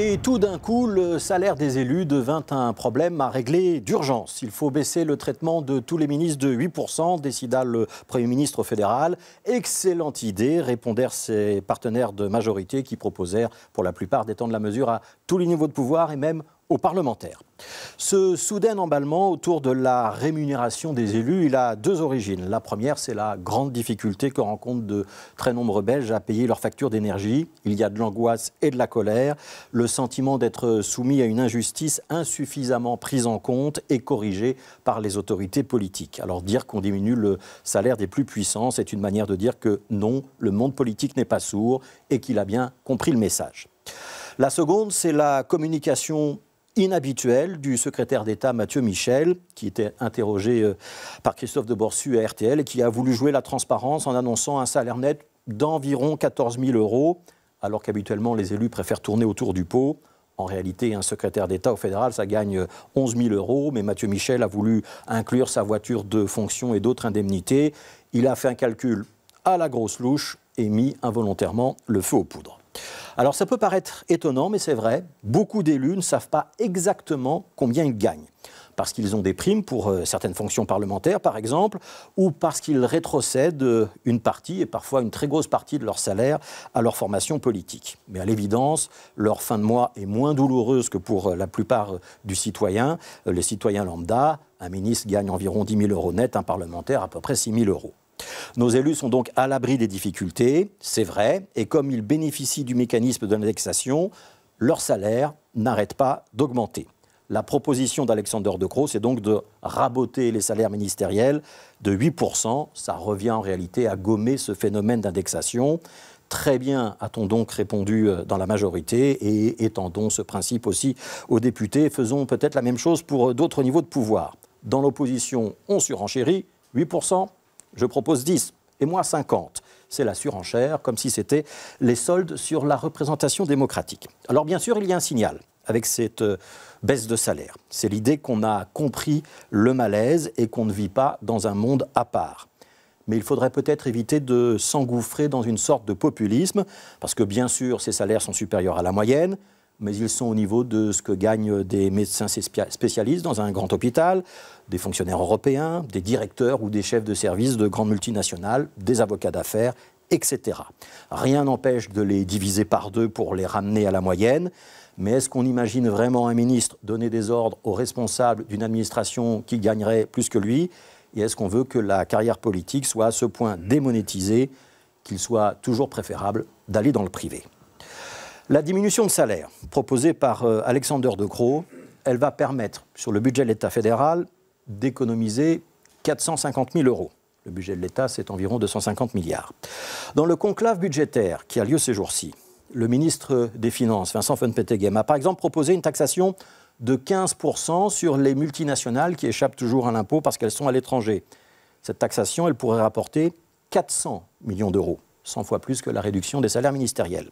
Et tout d'un coup, le salaire des élus devint un problème à régler d'urgence. Il faut baisser le traitement de tous les ministres de 8%, décida le Premier ministre fédéral. Excellente idée, répondèrent ses partenaires de majorité qui proposèrent pour la plupart d'étendre la mesure à tous les niveaux de pouvoir et même aux parlementaires. Ce soudain emballement autour de la rémunération des élus, il a deux origines. La première, c'est la grande difficulté que rencontrent de très nombreux Belges à payer leurs factures d'énergie. Il y a de l'angoisse et de la colère, le sentiment d'être soumis à une injustice insuffisamment prise en compte et corrigée par les autorités politiques. Alors dire qu'on diminue le salaire des plus puissants, c'est une manière de dire que non, le monde politique n'est pas sourd et qu'il a bien compris le message. La seconde, c'est la communication inhabituel du secrétaire d'État Mathieu Michel, qui était interrogé euh, par Christophe de Borsu à RTL et qui a voulu jouer la transparence en annonçant un salaire net d'environ 14 000 euros, alors qu'habituellement les élus préfèrent tourner autour du pot. En réalité, un secrétaire d'État au fédéral, ça gagne 11 euh, 000 euros, mais Mathieu Michel a voulu inclure sa voiture de fonction et d'autres indemnités. Il a fait un calcul à la grosse louche et mis involontairement le feu aux poudres. Alors ça peut paraître étonnant, mais c'est vrai, beaucoup d'élus ne savent pas exactement combien ils gagnent parce qu'ils ont des primes pour euh, certaines fonctions parlementaires, par exemple, ou parce qu'ils rétrocèdent euh, une partie, et parfois une très grosse partie de leur salaire, à leur formation politique. Mais à l'évidence, leur fin de mois est moins douloureuse que pour euh, la plupart du citoyen. Les citoyens lambda, un ministre gagne environ 10 000 euros net, un parlementaire à peu près 6 000 euros. Nos élus sont donc à l'abri des difficultés, c'est vrai, et comme ils bénéficient du mécanisme d'indexation, leur salaire n'arrête pas d'augmenter. La proposition d'Alexandre De Croo, c'est donc de raboter les salaires ministériels de 8%. Ça revient en réalité à gommer ce phénomène d'indexation. Très bien, a-t-on donc répondu euh, dans la majorité, et étendons ce principe aussi aux députés. Faisons peut-être la même chose pour euh, d'autres niveaux de pouvoir. Dans l'opposition, on surenchérit, 8%, je propose 10 et moi 50. C'est la surenchère, comme si c'était les soldes sur la représentation démocratique. Alors bien sûr, il y a un signal avec cette euh, baisse de salaire. C'est l'idée qu'on a compris le malaise et qu'on ne vit pas dans un monde à part. Mais il faudrait peut-être éviter de s'engouffrer dans une sorte de populisme, parce que bien sûr, ces salaires sont supérieurs à la moyenne, mais ils sont au niveau de ce que gagnent des médecins spécialistes dans un grand hôpital, des fonctionnaires européens, des directeurs ou des chefs de service de grandes multinationales, des avocats d'affaires, etc. Rien n'empêche de les diviser par deux pour les ramener à la moyenne. Mais est-ce qu'on imagine vraiment un ministre donner des ordres aux responsables d'une administration qui gagnerait plus que lui Et est-ce qu'on veut que la carrière politique soit à ce point démonétisée qu'il soit toujours préférable d'aller dans le privé la diminution de salaire proposée par euh, Alexander De Gros elle va permettre, sur le budget de l'État fédéral, d'économiser 450 000 euros. Le budget de l'État, c'est environ 250 milliards. Dans le conclave budgétaire qui a lieu ces jours-ci, le ministre des Finances, Vincent Petegem, a par exemple proposé une taxation de 15% sur les multinationales qui échappent toujours à l'impôt parce qu'elles sont à l'étranger. Cette taxation, elle pourrait rapporter 400 millions d'euros. 100 fois plus que la réduction des salaires ministériels.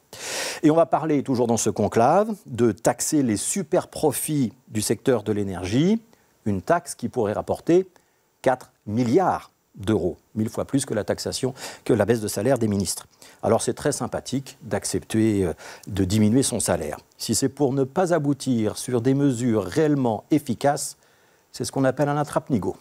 Et on va parler, toujours dans ce conclave, de taxer les super-profits du secteur de l'énergie, une taxe qui pourrait rapporter 4 milliards d'euros, mille fois plus que la taxation, que la baisse de salaire des ministres. Alors c'est très sympathique d'accepter euh, de diminuer son salaire. Si c'est pour ne pas aboutir sur des mesures réellement efficaces, c'est ce qu'on appelle un attrape nigo